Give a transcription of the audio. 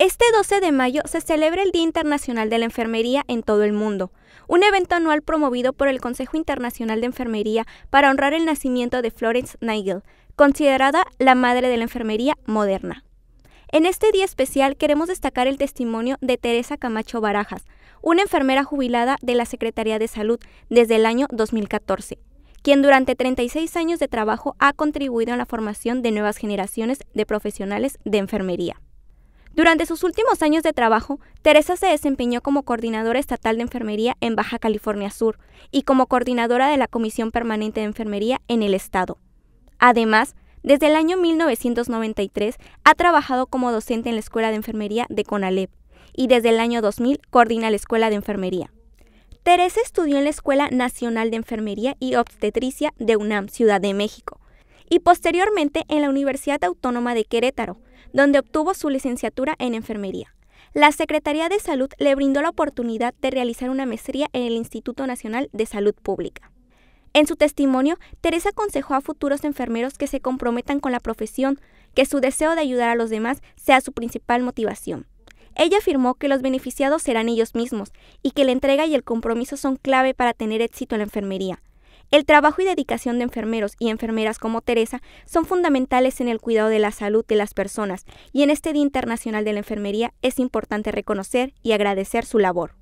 Este 12 de mayo se celebra el Día Internacional de la Enfermería en todo el mundo, un evento anual promovido por el Consejo Internacional de Enfermería para honrar el nacimiento de Florence Nigel, considerada la madre de la enfermería moderna. En este día especial queremos destacar el testimonio de Teresa Camacho Barajas, una enfermera jubilada de la Secretaría de Salud desde el año 2014, quien durante 36 años de trabajo ha contribuido a la formación de nuevas generaciones de profesionales de enfermería. Durante sus últimos años de trabajo, Teresa se desempeñó como coordinadora estatal de enfermería en Baja California Sur y como coordinadora de la Comisión Permanente de Enfermería en el Estado. Además, desde el año 1993 ha trabajado como docente en la Escuela de Enfermería de Conalep y desde el año 2000 coordina la Escuela de Enfermería. Teresa estudió en la Escuela Nacional de Enfermería y Obstetricia de UNAM, Ciudad de México y posteriormente en la Universidad Autónoma de Querétaro, donde obtuvo su licenciatura en enfermería. La Secretaría de Salud le brindó la oportunidad de realizar una maestría en el Instituto Nacional de Salud Pública. En su testimonio, Teresa aconsejó a futuros enfermeros que se comprometan con la profesión, que su deseo de ayudar a los demás sea su principal motivación. Ella afirmó que los beneficiados serán ellos mismos y que la entrega y el compromiso son clave para tener éxito en la enfermería, el trabajo y dedicación de enfermeros y enfermeras como Teresa son fundamentales en el cuidado de la salud de las personas y en este Día Internacional de la Enfermería es importante reconocer y agradecer su labor.